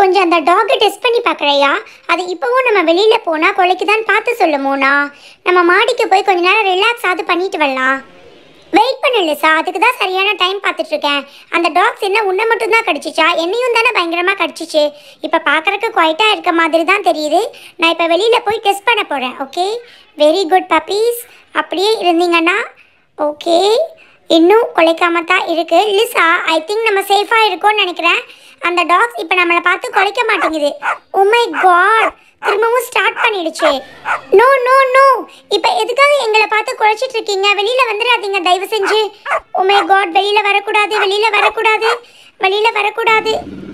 கொஞ்சம் அந்த டாகை டெஸ்ட் பண்ணி பார்க்குறையா அது இப்போவும் நம்ம வெளியில் போனால் கொலைக்கு தான் பார்த்து சொல்லுமோண்ணா நம்ம மாடிக்கு போய் கொஞ்ச நேரம் ரிலாக்ஸ் ஆகுது பண்ணிட்டு வரலாம் வெயிட் பண்ணு லிசா அதுக்கு தான் சரியான டைம் பார்த்துட்ருக்கேன் அந்த டாக்ஸ் என்ன உன்னை மட்டும்தான் கடிச்சிச்சா என்னையும் தானே பயங்கரமாக கடிச்சிச்சு இப்போ பார்க்குறக்கு குவைட்டாக இருக்க மாதிரி தான் தெரியுது நான் இப்போ வெளியில் போய் டெஸ்ட் பண்ண போகிறேன் ஓகே வெரி குட் பப்பீஸ் அப்படியே இருந்தீங்கன்னா ஓகே இன்னும் கொலைக்காம தான் இருக்குது லிசா ஐ திங்க் நம்ம சேஃபாக இருக்கோம்னு நினைக்கிறேன் அந்த டாக்ஸ் இப்ப நம்மளை பார்த்து குறைக்க மாட்டேங்குது உமை oh காட் திரும்பவும் ஸ்டார்ட் பண்ணிடுச்சு நோ நோ நோ இப்ப எதுக்காக எங்களை பார்த்து குறைச்சிட்டு இருக்கீங்க வெளியில வந்துடாதீங்க தயவு செஞ்சு உமை oh காட் வெளியில வரக்கூடாது வெளியில வரக்கூடாது வெளியில வரக்கூடாது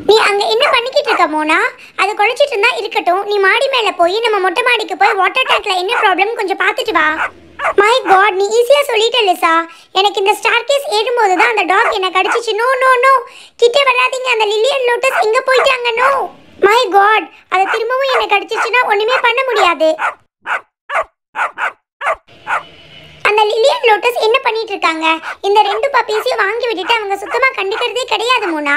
நீ அங்க என்ன பண்ணிக்கிட்டு இருக்க மோனா அது குழைச்சிட்டு இருந்தா இருக்கட்டும் நீ மாடி மேலே போய் நம்ம மொட்டை மாடிக்கு போய் வாட்டர் டேங்க்ல என்ன ப்ராப்ளம் கொஞ்சம் பார்த்துட்டு வா மை காட் நீ ஈஸியா சொல்லிட்ட லிசா எனக்கு இந்த ஸ்டார் கேஸ் ஏறும்போது தான் அந்த டாக் என்ன கடிச்சிச்சு நோ நோ நோ கிட்டே வராதீங்க அந்த லில்லியன் லோட்டஸ் எங்க போயிட்டாங்க நோ மை காட் அத திரும்பவும் என்ன கடிச்சிச்சுனா ஒண்ணுமே பண்ண முடியாது அந்த லில்லியன் லோட்டஸ் என்ன பண்ணிட்டு இருக்காங்க இந்த ரெண்டு பப்பீஸையும் வாங்கி விட்டுட்டு அவங்க சுத்தமா கண்டுக்கிறதே கிடையாது மூணா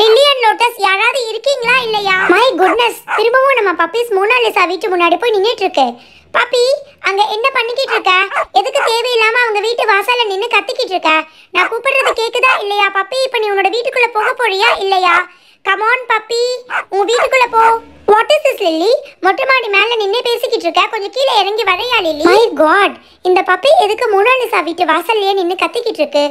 லில்லியன் லோட்டஸ் யாராவது இருக்கீங்களா இல்லையா மை குட்னஸ் திரும்பவும் நம்ம பப்பீஸ் லிசா வீட்டு முன்னாடி போய் நின்னுட்டு இருக்கேன் பாப்பி அங்க என்ன பண்ணிக்கிட்டு இருக்க எதுக்கு தேவையில்லாம அவங்க வீட்டு வாசல்ல நின்னு கத்திக்கிட்டு இருக்க நான் கூப்பிடுறது கேக்குதா இல்லையா பப்பி இப்ப நீ உன்னோட வீட்டுக்குள்ள போக போறியா இல்லையா கமான் பப்பி உன் வீட்டுக்குள்ள போ வாட் இஸ் திஸ் லில்லி மொட்டை மாடி மேல நின்று பேசிக்கிட்டு இருக்க கொஞ்சம் கீழே இறங்கி வரையா லில்லி மை காட் இந்த பப்பி எதுக்கு மோனாலிசா வீட்டு வாசல்லையே நின்னு கத்திக்கிட்டு இருக்கு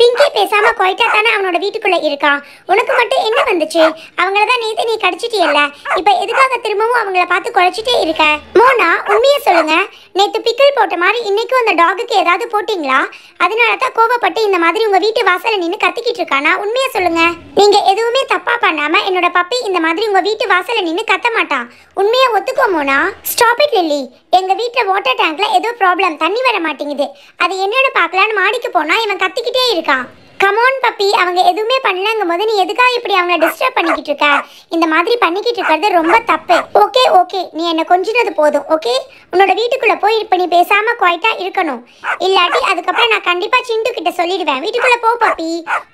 பிங்கி பேசாம கொய்ட்டா தானே அவனோட வீட்டுக்குள்ள இருக்கான் உனக்கு மட்டும் என்ன வந்துச்சு அவங்கள தான் நேத்து நீ கடிச்சிட்டியல்ல இப்ப எதுக்காக திரும்பவும் அவங்கள பார்த்து குழைச்சிட்டே இருக்க மோனா உண்மையை சொல்லுங்க நேத்து பிக்கிள் போட்ட மாதிரி இன்னைக்கும் அந்த டாகுக்கு ஏதாவது போட்டீங்களா அதனால தான் கோவப்பட்டு இந்த மாதிரி உங்க வீட்டு வாசல்ல நின்னு கத்திக்கிட்டு இருக்கானா உண்மையை சொல்லுங்க நீங்க எதுவுமே தப்பா பண்ணாம என்னோட பப்பி இந்த மாதிரி உங்க வீட்டு வாசல்ல நின்னு கத்த மாட்ட மாட்டான் உண்மையை ஒத்துக்கோமோனா ஸ்டாப் இட் லில்லி எங்க வீட்டுல வாட்டர் டேங்க்ல ஏதோ ப்ராப்ளம் தண்ணி வர மாட்டேங்குது அது என்னன்னு பார்க்கலான்னு மாடிக்கு போனா இவன் கத்திக்கிட்டே இருக்கான் கமோன் பப்பி அவங்க எதுவுமே பண்ணலங்கும் போது நீ எதுக்காக இப்படி அவங்கள டிஸ்டர்ப் பண்ணிக்கிட்டு இருக்க இந்த மாதிரி பண்ணிக்கிட்டு இருக்கிறது ரொம்ப தப்பு ஓகே ஓகே நீ என்னை கொஞ்சினது போதும் ஓகே உன்னோட வீட்டுக்குள்ளே போய் இப்போ நீ பேசாமல் குவாய்ட்டா இருக்கணும் இல்லாட்டி அதுக்கப்புறம் நான் கண்டிப்பாக சிண்டு கிட்ட சொல்லிடுவேன் வீட்டுக்குள்ளே போ பப்பி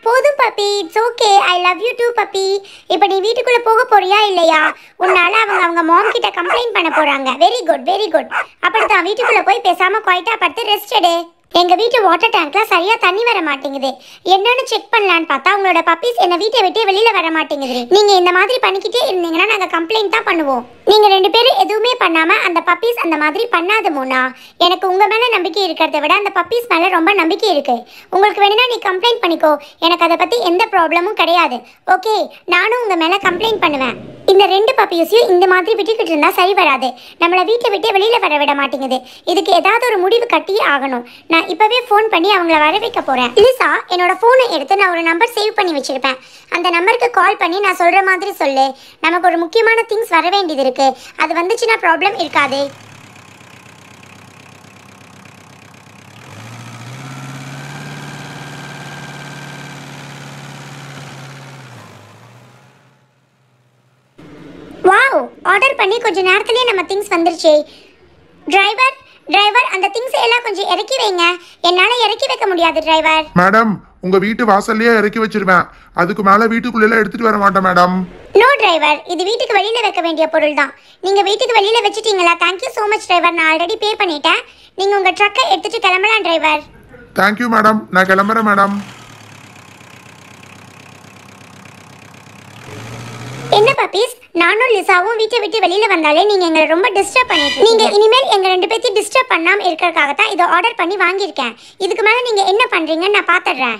போதும் puppy it's okay I love you too puppy இப்போ நீ வீட்டுக்குள்ளே போக போறியா இல்லையா உன்னால அவங்க அவங்க மாம் கிட்ட கம்ப்ளைண்ட் பண்ண போகிறாங்க வெரி குட் வெரி குட் அப்படி தான் வீட்டுக்குள்ளே போய் பேசாமல் குவாய்ட்டாக பார்த்து எடு எங்கள் வீட்டு வாட்டர் டேங்க்கில் சரியா தண்ணி வர மாட்டேங்குது என்னன்னு செக் பண்ணலான்னு பார்த்தா உங்களோட பப்பீஸ் என்னை வீட்டை விட்டு வெளியில வர மாட்டேங்குது நீங்கள் இந்த மாதிரி பண்ணிக்கிட்டே இருந்தீங்கன்னா நாங்கள் கம்ப்ளைண்ட் தான் பண்ணுவோம் நீங்கள் ரெண்டு பேரும் எதுவுமே பண்ணாமல் அந்த பப்பீஸ் அந்த மாதிரி பண்ணாத மோனா எனக்கு உங்க மேலே நம்பிக்கை இருக்கிறத விட அந்த பப்பீஸ் மேலே ரொம்ப நம்பிக்கை இருக்கு உங்களுக்கு வேணும்னா நீ கம்ப்ளைண்ட் பண்ணிக்கோ எனக்கு அதை பத்தி எந்த ப்ராப்ளமும் கிடையாது ஓகே நானும் உங்கள் மேலே கம்ப்ளைண்ட் பண்ணுவேன் இந்த ரெண்டு பப்பியூஸையும் இந்த மாதிரி விட்டுக்கிட்டு இருந்தால் சரி வராது நம்மளை வீட்டில் விட்டு வெளியில் வர விட மாட்டேங்குது இதுக்கு ஏதாவது ஒரு முடிவு கட்டியே ஆகணும் நான் இப்போவே ஃபோன் பண்ணி அவங்கள வர வைக்க போகிறேன் லிசா என்னோட ஃபோனை எடுத்து நான் ஒரு நம்பர் சேவ் பண்ணி வச்சுருப்பேன் அந்த நம்பருக்கு கால் பண்ணி நான் சொல்கிற மாதிரி சொல்லு நமக்கு ஒரு முக்கியமான திங்ஸ் வர வேண்டியது இருக்குது அது வந்துச்சுன்னா ப்ராப்ளம் இருக்காது ஆர்டர் பண்ணி கொஞ்சம் நேரத்துலேயே நம்ம திங்ஸ் வந்துருச்சு டிரைவர் டிரைவர் அந்த திங்ஸ் எல்லாம் கொஞ்சம் இறக்கி வைங்க என்னால இறக்கி வைக்க முடியாது டிரைவர் மேடம் உங்க வீட்டு வாசல்லயே இறக்கி வச்சிருவேன் அதுக்கு மேல வீட்டுக்குள்ள எல்லாம் எடுத்துட்டு வர மாட்டேன் மேடம் நோ டிரைவர் இது வீட்டுக்கு வெளியில வைக்க வேண்டிய பொருள் தான் நீங்க வீட்டுக்கு வெளியில வச்சிட்டீங்களா தேங்க்யூ சோ மச் டிரைவர் நான் ஆல்ரெடி பே பண்ணிட்டேன் நீங்க உங்க ட்ரக்கை எடுத்துட்டு கிளம்பலாம் டிரைவர் தேங்க்யூ மேடம் நான் கிளம்புறேன் மேடம் என்ன பீஸ் நானும் லிசாவும் வீட்டை விட்டு வெளியில வந்தாலே நீங்க எங்களை ரொம்ப டிஸ்டர்ப் பண்ணிட்டு நீங்க இனிமேல் எங்க ரெண்டு பேர்த்தையும் டிஸ்டர்ப் பண்ணாம இருக்கிறதுக்காக தான் இதை ஆர்டர் பண்ணி வாங்கியிருக்கேன் இதுக்கு மேல நீங்க என்ன பண்றீங்கன்னு நான் பாத்துடுறேன்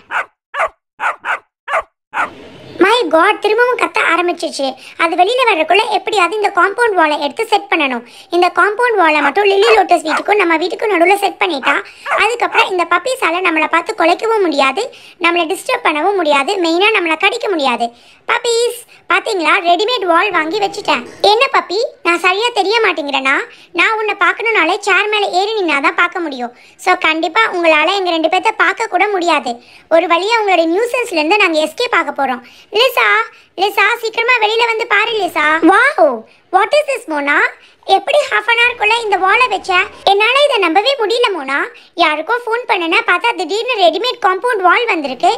காட் திரும்பவும் கத்த ஆரம்பிச்சிச்சு அது வெளியில் வர்றதுக்குள்ளே எப்படியாவது இந்த காம்பவுண்ட் வாலை எடுத்து செட் பண்ணணும் இந்த காம்பவுண்ட் வாலை மட்டும் லில்லி லோட்டஸ் வீட்டுக்கும் நம்ம வீட்டுக்கும் நடுவில் செட் பண்ணிட்டா அதுக்கப்புறம் இந்த பப்பீஸால் நம்மளை பார்த்து குலைக்கவும் முடியாது நம்மளை டிஸ்டர்ப் பண்ணவும் முடியாது மெயினாக நம்மளை கடிக்க முடியாது பப்பீஸ் பார்த்தீங்களா ரெடிமேட் வால் வாங்கி வச்சுட்டேன் என்ன பப்பி நான் சரியா தெரிய மாட்டேங்கிறேன்னா நான் உன்னை பார்க்கணுனாலே சேர் மேலே ஏறி நின்னா தான் பார்க்க முடியும் ஸோ கண்டிப்பாக உங்களால் எங்கள் ரெண்டு பேர்த்த பார்க்க கூட முடியாது ஒரு வழியாக உங்களுடைய நியூசன்ஸ்லேருந்து நாங்கள் எஸ்கே பார்க்க போகிறோம் லிசா லிசா சீக்கிரமாக வெளியில் வந்து பாரு Lisa wow what is this Mona எப்படி ஹாஃப் அன் அவர்க்குள்ளே இந்த வாலை வச்ச என்னால் இதை நம்பவே முடியல மோனா யாருக்கோ ஃபோன் பண்ணனா பார்த்தா திடீர்னு ரெடிமேட் காம்பவுண்ட் வால் வந்திருக்கு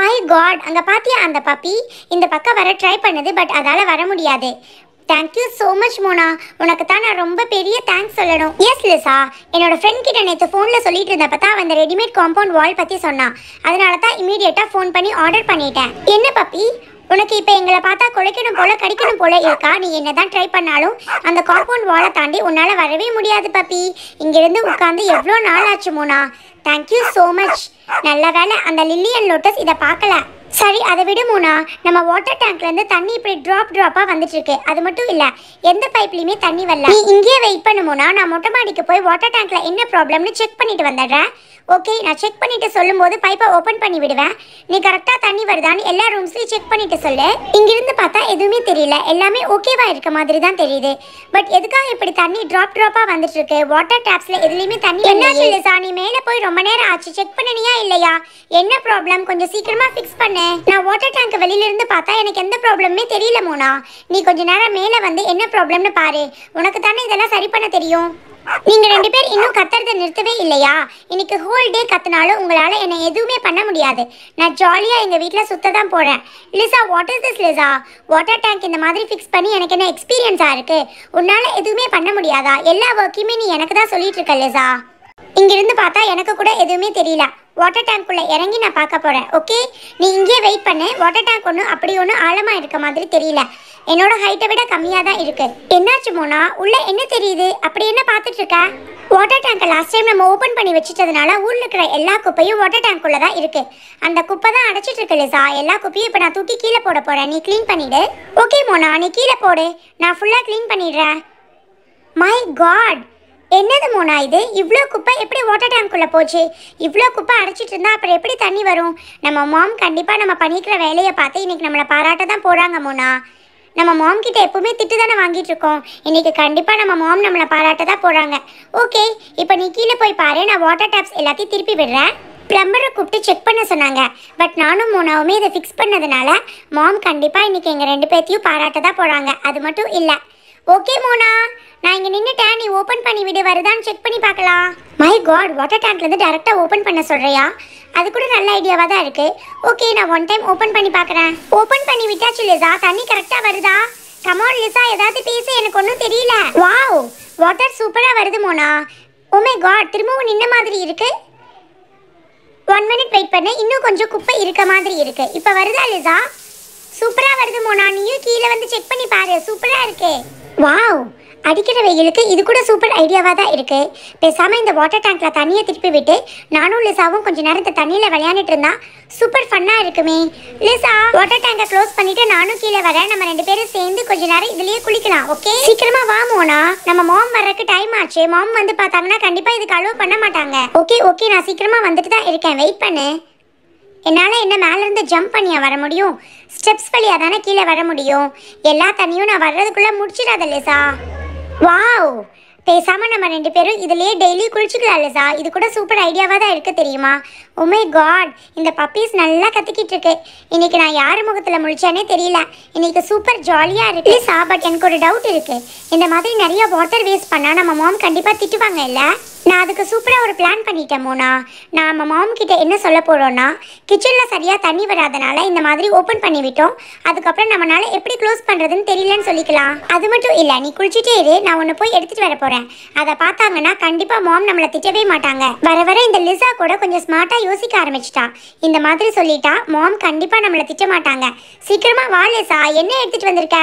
மை காட் அங்கே பார்த்தியா அந்த பப்பி இந்த பக்கம் வர ட்ரை பண்ணுது பட் அதால் வர முடியாது தேங்க்யூ ஸோ மச் மோனா உனக்கு தான் நான் ரொம்ப பெரிய தேங்க்ஸ் சொல்லணும் எஸ் லிசா என்னோட ஃப்ரெண்ட் கிட்ட நேற்று ஃபோனில் சொல்லிட்டு இருந்தப்ப தான் அந்த ரெடிமேட் காம்பவுண்ட் வால் பற்றி சொன்னான் அதனால தான் இமீடியட்டாக ஃபோன் பண்ணி ஆர்டர் பண்ணிட்டேன் என்ன பப்பி உனக்கு இப்போ எங்களை பார்த்தா குழைக்கணும் போல கடிக்கணும் போல இருக்கா நீ என்ன தான் ட்ரை பண்ணாலும் அந்த காம்பவுண்ட் வாலை தாண்டி உன்னால் வரவே முடியாது பப்பி இங்கேருந்து உட்காந்து எவ்வளோ நாள் ஆச்சு மோனா தேங்க்யூ ஸோ மச் நல்ல வேலை அந்த லில்லியன் லோட்டஸ் இதை பார்க்கல சரி அதை விட மூணா நம்ம வாட்டர் டேங்க்லேருந்து தண்ணி இப்படி ட்ராப் ட்ராப்பாக வந்துட்டு இருக்கு அது மட்டும் இல்லை எந்த பைப்லையுமே தண்ணி வரல நீ இங்கேயே வெயிட் பண்ணுமோனா நான் மொட்டை மாடிக்கு போய் வாட்டர் டேங்க்ல என்ன ப்ராப்ளம்னு செக் பண்ணிட்டு வந்துடுறேன் ஓகே நான் செக் பண்ணிட்டு சொல்லும்போது பைப்பை ஓப்பன் பண்ணி விடுவேன் நீ கரெக்டாக தண்ணி வருதான்னு எல்லா ரூம்ஸ்லையும் செக் பண்ணிட்டு சொல்லு இங்கிருந்து பார்த்தா எதுவுமே தெரியல எல்லாமே ஓகேவா இருக்க மாதிரி தான் தெரியுது பட் எதுக்காக இப்படி தண்ணி ட்ராப் ட்ராப்பாக வந்துட்டு இருக்கு வாட்டர் டேப்ஸில் எதுலேயுமே தண்ணி என்ன சொல்லுசா நீ மேலே போய் ரொம்ப நேரம் ஆச்சு செக் பண்ணினியா இல்லையா என்ன ப்ராப்ளம் கொஞ்சம் சீக்கிரமாக ஃபிக்ஸ் பண்ணு மோனே நான் வாட்டர் டேங்க் வெளியில இருந்து பார்த்தா எனக்கு எந்த ப்ராப்ளமே தெரியல மோனா நீ கொஞ்ச நேரம் மேல வந்து என்ன ப்ராப்ளம்னு பாரு உனக்கு தானே இதெல்லாம் சரி பண்ண தெரியும் நீங்க ரெண்டு பேர் இன்னும் கத்துறத நிறுத்தவே இல்லையா இன்னைக்கு ஹோல் டே கத்துனாலும் உங்களால என்ன எதுவுமே பண்ண முடியாது நான் ஜாலியா எங்க வீட்ல சுத்த தான் போறேன் Lisa water this Lisa water tank இந்த மாதிரி ஃபிக்ஸ் பண்ணி எனக்கு என்ன எக்ஸ்பீரியன்ஸா இருக்கு உன்னால எதுவுமே பண்ண முடியாதா எல்லா ஒர்க்கையுமே நீ எனக்கு தான் சொல்லிட்டு இருக்க லிசா இங்கிருந்து பார்த்தா எனக்கு கூட எதுவுமே தெரியல வாட்டர் டேங்க்குள்ளே இறங்கி நான் பார்க்க போகிறேன் ஓகே நீ இங்கேயே வெயிட் பண்ணு வாட்டர் டேங்க் ஒன்று அப்படி ஒன்றும் ஆழமாக இருக்க மாதிரி தெரியல என்னோட ஹைட்டை விட கம்மியாக தான் இருக்குது என்னாச்சு மோனா உள்ளே என்ன தெரியுது அப்படி என்ன பார்த்துட்ருக்க வாட்டர் டேங்கை லாஸ்ட் டைம் நம்ம ஓப்பன் பண்ணி வச்சுட்டதுனால ஊரில் இருக்கிற எல்லா குப்பையும் வாட்டர் டேங்க்குள்ளே தான் இருக்குது அந்த குப்பை தான் அடைச்சிட்டு இருக்கு லிசா எல்லா குப்பையும் இப்போ நான் தூக்கி கீழே போட போகிறேன் நீ க்ளீன் பண்ணிவிடு ஓகே மோனா நீ கீழே போடு நான் ஃபுல்லாக க்ளீன் பண்ணிடுறேன் மை காட் என்னது மோனா இது இவ்வளோ குப்பை எப்படி வாட்டர் டேங்க்குள்ளே போச்சு இவ்வளோ குப்பை அடைச்சிட்டு இருந்தா அப்புறம் எப்படி தண்ணி வரும் நம்ம மாம் கண்டிப்பாக நம்ம பண்ணிக்கிற வேலையை பார்த்து இன்றைக்கி நம்மளை பாராட்ட தான் போகிறாங்க மோனா நம்ம மாம் கிட்ட எப்பவுமே திட்டு தானே வாங்கிட்டு இருக்கோம் இன்றைக்கி கண்டிப்பாக நம்ம மாம் நம்மளை பாராட்ட தான் போகிறாங்க ஓகே இப்போ நீ கீழே போய் பாரு நான் வாட்டர் டேப்ஸ் எல்லாத்தையும் திருப்பி விடுறேன் ப்ளம்பரை கூப்பிட்டு செக் பண்ண சொன்னாங்க பட் நானும் மோனாவுமே இதை ஃபிக்ஸ் பண்ணதுனால மாம் கண்டிப்பாக இன்றைக்கி எங்கள் ரெண்டு பேர்த்தையும் பாராட்ட தான் போகிறாங்க அது மட்டும் இல்லை ஓகே மோனா நான் இங்கே நின்றுட்டேன் நீ ஓப்பன் பண்ணி விடு வருதான்னு செக் பண்ணி பார்க்கலாம் மை காட் வாட்டர் இருந்து டேரெக்டாக ஓப்பன் பண்ண சொல்கிறியா அது கூட நல்ல ஐடியாவாக தான் இருக்குது ஓகே நான் ஒன் டைம் ஓப்பன் பண்ணி பார்க்குறேன் ஓப்பன் பண்ணி விட்டாச்சு லிசா தண்ணி கரெக்டாக வருதா கமான் லிசா ஏதாவது பேச எனக்கு ஒன்றும் தெரியல வாவ் வாட்டர் சூப்பராக வருது மோனா மை oh காட் திரும்பவும் நின்ன மாதிரி இருக்குது ஒன் மினிட் வெயிட் பண்ணு இன்னும் கொஞ்சம் குப்பை இருக்க மாதிரி இருக்குது இப்போ வருதா லிசா சூப்பராக வருது மோனா நீயும் கீழே வந்து செக் பண்ணி பாரு சூப்பராக இருக்கே வாவ் அடிக்கிற வெயிலுக்கு இது கூட சூப்பர் ஐடியாவாக தான் இருக்குது பேசாமல் இந்த வாட்டர் டேங்க்கில் தண்ணியை திருப்பி விட்டு நானும் லிசாவும் கொஞ்சம் நேரம் இந்த தண்ணியில் விளையாண்டுட்டு இருந்தா சூப்பர் ஃபன்னாக இருக்குமே லிசா வாட்டர் டேங்கை க்ளோஸ் பண்ணிவிட்டு நானும் கீழே வரேன் நம்ம ரெண்டு பேரும் சேர்ந்து கொஞ்ச நேரம் இதுலேயே குளிக்கலாம் ஓகே சீக்கிரமாக வா மோனா நம்ம மாம் வர்றதுக்கு டைம் ஆச்சு மாம் வந்து பார்த்தாங்கன்னா கண்டிப்பாக இதுக்கு அலோவ் பண்ண மாட்டாங்க ஓகே ஓகே நான் சீக்கிரமாக வந்துட்டு தான் இருக்கேன் வெயிட் பண்ணு என்னால் என்ன மேலேருந்து ஜம்ப் பண்ணியா வர முடியும் ஸ்டெப்ஸ் வழியாக தானே கீழே வர முடியும் எல்லா தண்ணியும் நான் வர்றதுக்குள்ளே முடிச்சிடாத லேசா வாவ் பேசாமல் நம்ம ரெண்டு பேரும் இதுலேயே டெய்லி குளிச்சுக்கலாம் லேசா இது கூட சூப்பர் ஐடியாவாக தான் இருக்குது தெரியுமா உமே oh காட் இந்த பப்பீஸ் நல்லா கற்றுக்கிட்டு இருக்கு இன்னைக்கு நான் யார் முகத்தில் முழிச்சானே தெரியல இன்னைக்கு சூப்பர் ஜாலியாக இருக்கு லேசா பட் எனக்கு ஒரு டவுட் இருக்குது இந்த மாதிரி நிறைய வாட்டர் வேஸ்ட் பண்ணால் நம்ம மாம் கண்டிப்பாக திட்டுவாங்க இல்லை நான் அதுக்கு சூப்பராக ஒரு பிளான் பண்ணிட்டேன் மோனா நம்ம மாம் கிட்ட என்ன சொல்ல போகிறோன்னா கிச்சனில் சரியாக தண்ணி வராதனால இந்த மாதிரி ஓப்பன் பண்ணிவிட்டோம் அதுக்கப்புறம் நம்மளால எப்படி க்ளோஸ் பண்ணுறதுன்னு தெரியலன்னு சொல்லிக்கலாம் அது மட்டும் இல்லை நீ குளிச்சுட்டே இரு நான் ஒன்று போய் எடுத்துகிட்டு வர போகிறேன் அதை பார்த்தாங்கன்னா கண்டிப்பாக மாம் நம்மளை திட்டவே மாட்டாங்க வர வர இந்த லிசா கூட கொஞ்சம் ஸ்மார்ட்டாக யோசிக்க ஆரம்பிச்சிட்டா இந்த மாதிரி சொல்லிட்டா மாம் கண்டிப்பாக நம்மளை திட்ட மாட்டாங்க சீக்கிரமாக வா லிசா என்ன எடுத்துகிட்டு வந்திருக்க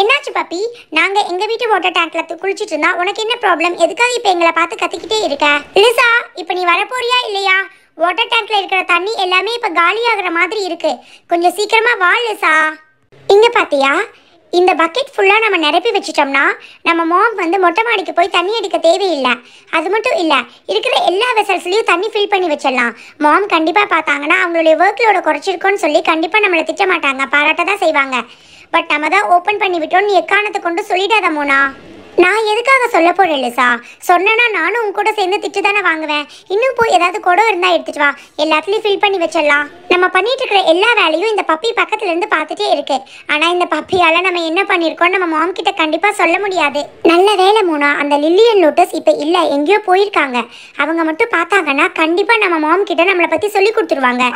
என்னாச்சு பாப்பி நாங்கள் எங்கள் வீட்டு வாட்டர் டேங்க்ல குளிச்சுட்டு இருந்தா உனக்கு என்ன ப்ராப்ளம் எதுக்காக இப்போ எங்களை பார்த்து கத்திக்கிட்டே இருக்க லிசா இப்போ நீ வரப்போறியா இல்லையா வாட்டர் டேங்க்ல இருக்கிற தண்ணி எல்லாமே இப்போ காலியாகிற மாதிரி இருக்கு கொஞ்சம் சீக்கிரமா வா லிசா இங்க பாத்தியா இந்த பக்கெட் ஃபுல்லாக நம்ம நிரப்பி வச்சிட்டோம்னா நம்ம மாம் வந்து மொட்டை மாடிக்கு போய் தண்ணி அடிக்க தேவையில்லை அது மட்டும் இல்லை இருக்கிற எல்லா வெசல்ஸ்லையும் தண்ணி ஃபில் பண்ணி வச்சிடலாம் மோம் கண்டிப்பாக பார்த்தாங்கன்னா அவங்களுடைய ஒர்க்லோட குறைச்சிருக்கோன்னு சொல்லி கண்டிப்பாக நம்மளை திட்ட மாட்டாங்க பாராட்ட தான் செய்வாங்க பட் நம்ம தான் ஓப்பன் பண்ணி விட்டோம்னு எக்காரணத்தை கொண்டு சொல்லிடாத மோனா நான் எதுக்காக சொல்ல போறேன் லிசா சொன்னேன்னா நானும் உன் கூட சேர்ந்து திட்டு தானே வாங்குவேன் இன்னும் போய் ஏதாவது குடம் இருந்தால் எடுத்துட்டு வா எல்லாத்துலேயும் ஃபில் பண்ணி வச்சிடலாம் நம்ம பண்ணிட்டு இருக்கிற எல்லா வேலையும் இந்த பப்பி பக்கத்துலேருந்து பார்த்துட்டே இருக்கு ஆனால் இந்த பப்பியால் நம்ம என்ன பண்ணியிருக்கோம் நம்ம மாம் கிட்ட கண்டிப்பாக சொல்ல முடியாது நல்ல வேலை மூணா அந்த லில்லியன் லோட்டஸ் இப்போ இல்லை எங்கேயோ போயிருக்காங்க அவங்க மட்டும் பார்த்தாங்கன்னா கண்டிப்பாக நம்ம மாம் கிட்ட நம்மளை பற்றி சொல்லி கொடுத்துருவாங்க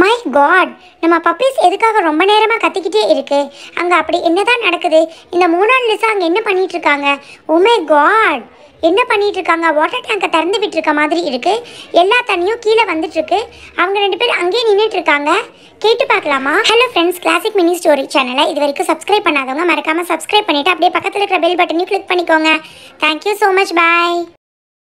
மை காட் நம்ம பப்பீஸ் எதுக்காக ரொம்ப நேரமாக கத்திக்கிட்டே இருக்கு அங்கே அப்படி என்ன தான் நடக்குது இந்த மூணாள் லிசா அங்கே என்ன பண்ணிட்டு இருக்காங்க உமே oh காட் என்ன பண்ணிட்டு இருக்காங்க வாட்டர் டேங்கை திறந்து விட்டுருக்க மாதிரி இருக்கு எல்லா தண்ணியும் கீழே வந்துட்டுருக்கு அவங்க ரெண்டு பேரும் அங்கேயே நின்றுட்டு இருக்காங்க கேட்டு பார்க்கலாமா hello friends classic mini story சேனலை இது வரைக்கும் சப்ஸ்கிரைப் பண்ணாதவங்க மறக்காமல் சப்ஸ்கிரைப் பண்ணிவிட்டு அப்படியே பக்கத்தில் இருக்கிற பெல் பட்டனையும் கிளிக் பண்ணிக்கோங்க தேங்க்யூ ஸோ மச் பாய்